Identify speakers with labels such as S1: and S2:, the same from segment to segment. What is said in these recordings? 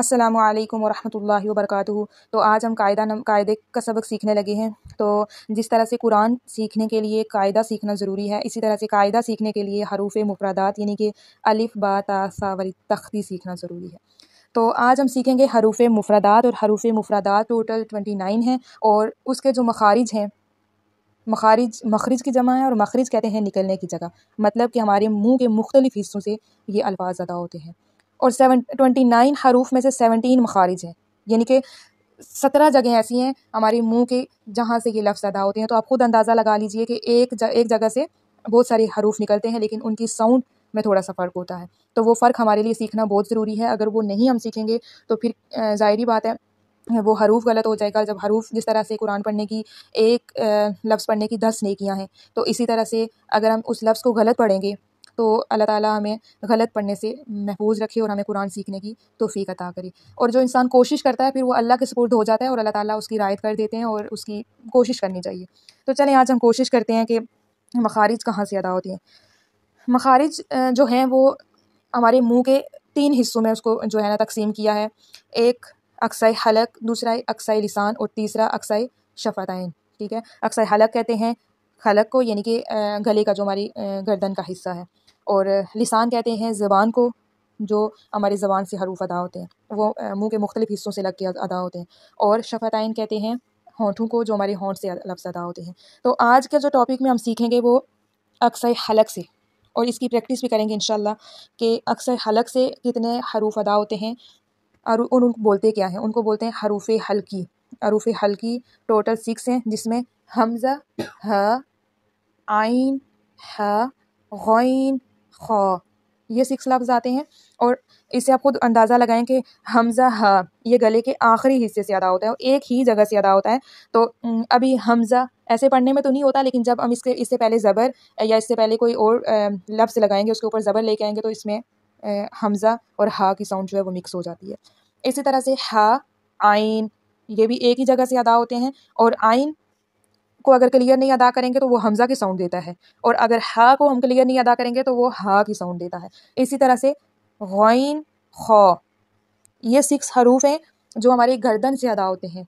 S1: अस्सलाम वालेकुम वरहमतुल्लाहि तो आज हम कायदा नम कायदे का सबक सीखने लगे हैं तो जिस तरह से कुरान सीखने के लिए कायदा सीखना ज़रूरी है इसी तरह से कायदा सीखने के लिए हरूफ मुफरादात यानी कि अलिफ़ बा तासा वाली तख्ती सीखना ज़रूरी है तो आज हम सीखेंगे हरूफ मुफरादात और हरूफ मुफरादात टोटल ट्वेंटी नाइन हैं और उसके जो मखारिज हैं मखारिज मखरज की जमा है और मखरज कहते हैं निकलने की जगह मतलब कि हमारे मुँह के मुख्तलिफ़ हिस्सों से ये अल्फाज अदा होते हैं और सेवन ट्वेंटी नाइन हरूफ में से सेवनटीन मखारिज हैं यानी कि सत्रह जगह ऐसी हैं हमारे मुंह के जहाँ से ये लफ्ज़ अदा होते हैं तो आप खुद अंदाज़ा लगा लीजिए कि एक ज, एक जगह से बहुत सारे हरूफ निकलते हैं लेकिन उनकी साउंड में थोड़ा सा फ़र्क होता है तो वो फ़र्क हमारे लिए सीखना बहुत ज़रूरी है अगर वो नहीं हम सीखेंगे तो फिर ज़ाहरी बात है वो हरूफ गलत हो जाएगा जब हरूफ जिस तरह से कुरान पढ़ने की एक लफ्ज़ पढ़ने की दस नेकियां हैं तो इसी तरह से अगर हम उस लफ्ज़ को गलत पढ़ेंगे तो अल्लाह ताला हमें गलत पढ़ने से महफूज रखे और हमें कुरान सीखने की तोफ़ी अता करे और जो इंसान कोशिश करता है फिर वो अल्लाह के सपोर्ट हो जाता है और अल्लाह ताला उसकी रायत कर देते हैं और उसकी कोशिश करनी चाहिए तो चलें आज हम कोशिश करते हैं कि मखारिज कहाँ से अदा होती हैं मखारिज जो हैं वो हमारे मुँह के तीन हिस्सों में उसको जो है ना तकसीम किया है एक अक्साई हलक दूसरा अक्साई लिसान और तीसरा अक्साई शफातन ठीक है अक्साई हलक कहते हैं हलक को यानी कि गले का जो हमारी गर्दन का हिस्सा है और लिसान कहते हैं ज़बान को जो हमारी ज़बान से हरूफ अदा होते हैं वो मुंह के मुख्तलिफ़ हिस्सों से लग के अदा होते हैं और शफ़तैन कहते हैं होंठों को जो हमारे होंठ से लफ्ज़ अदा होते हैं तो आज के जो टॉपिक में हम सीखेंगे वो अक्सर हलक से और इसकी प्रैक्टिस भी करेंगे इन कि अक्सर हलक से कितने हरूफ अदा होते हैं और उन बोलते क्या हैं उनको बोलते हैं हरूफ हल्की हरूफ हल्की टोटल सिक्स हैं जिसमें हमज़ा ह आइन ह गौन खौ ये सिक्स लफ्ज़ आते हैं और इसे आप खुद अंदाज़ा लगाएं कि हमज़ा हा ये गले के आखिरी हिस्से से अदा होता है और एक ही जगह से अदा होता है तो अभी हमज़ा ऐसे पढ़ने में तो नहीं होता लेकिन जब हम इसके इससे पहले ज़बर या इससे पहले कोई और लफ्ज़ लगाएंगे उसके ऊपर ज़बर लेके आएंगे तो इसमें हमज़ा और हा की साउंड जो है वो मिक्स हो जाती है इसी तरह से हा आइन ये भी एक ही जगह से अदा होते हैं और आइन को अगर क्लियर नहीं अदा करेंगे तो वो हमज़ा की साउंड देता है और अगर हा को हम क्लियर नहीं अदा करेंगे तो वो हा की साउंड देता है इसी तरह से गौन खौ ये सिक्स हरूफ हैं जो हमारी गर्दन से अदा होते हैं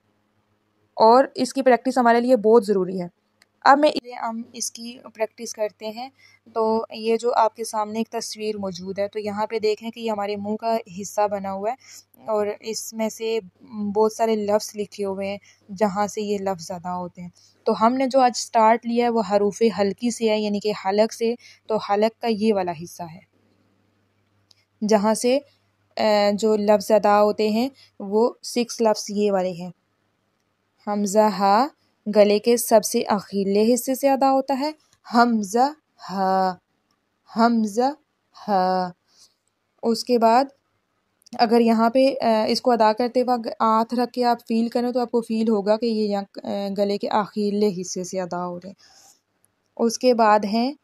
S1: और इसकी प्रैक्टिस हमारे लिए बहुत ज़रूरी है अब मैं हम इसकी प्रैक्टिस करते हैं तो ये जो आपके सामने एक तस्वीर मौजूद है तो यहाँ पे देखें कि ये हमारे मुंह का हिस्सा बना हुआ है और इसमें से बहुत सारे लफ्ज़ लिखे हुए हैं जहाँ से ये लफ्ज़ अदा होते हैं तो हमने जो आज स्टार्ट लिया है वो हरूफ हल्की से है यानी कि हलक से तो हलक का ये वाला हिस्सा है जहाँ से जो लफ्ज़ अदा होते हैं वो सिक्स लफ्स ये वाले हैं हमज़ा हा गले के सबसे अखीले हिस्से से अदा होता है हमज़ा ह हमज़ा ह उसके बाद अगर यहाँ पे इसको अदा करते वक्त आँख रख के आप फील करें तो आपको फ़ील होगा कि ये यहाँ गले के अखीले हिस्से से अदा हो रहे हैं उसके बाद हैं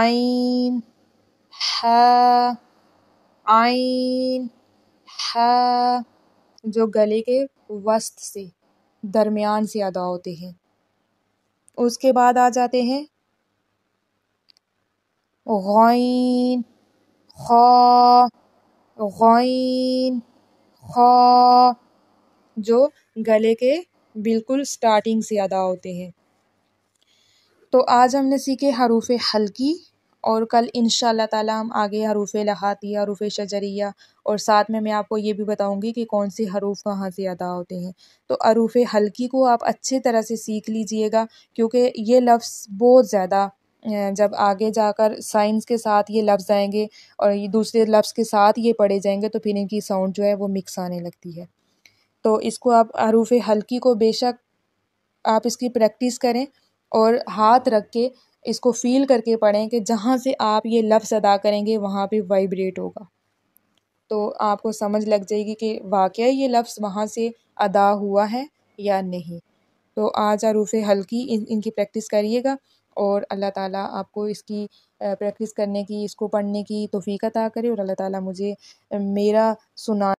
S1: आइन ह आइन ह जो गले के वस्त से दरमियान से अदा होते हैं उसके बाद आ जाते हैं गौन खा गौन खा जो गले के बिल्कुल स्टार्टिंग से अदा होते हैं तो आज हमने सीखे हरूफ हल्की और कल इन ताला हम आगे हरूफ लहाती हरूफ शजरिया और साथ में मैं आपको ये भी बताऊंगी कि कौन से हरूफ कहाँ से अदा होते हैं तो हरूफ हल्की को आप अच्छे तरह से सीख लीजिएगा क्योंकि ये लफ्ज़ बहुत ज़्यादा जब आगे जाकर साइंस के साथ ये लफ्ज़ आएंगे और ये दूसरे लफ्ज़ के साथ ये पढ़े जाएंगे तो फिर इनकी साउंड जो है वो मिक्स आने लगती है तो इसको आप हरूफ हल्की को बेशक आप इसकी प्रैक्टिस करें और हाथ रख के इसको फील करके पढ़ें कि जहाँ से आप ये लफ्ज़ अदा करेंगे वहाँ पे वाइब्रेट होगा तो आपको समझ लग जाएगी कि वाक़ ये लफ्ज़ वहाँ से अदा हुआ है या नहीं तो आज आरूफ़ हल्की इन इनकी प्रैक्टिस करिएगा और अल्लाह ताला आपको इसकी प्रैक्टिस करने की इसको पढ़ने की तोफ़ी अदा करे और अल्लाह ताला मुझे मेरा सुना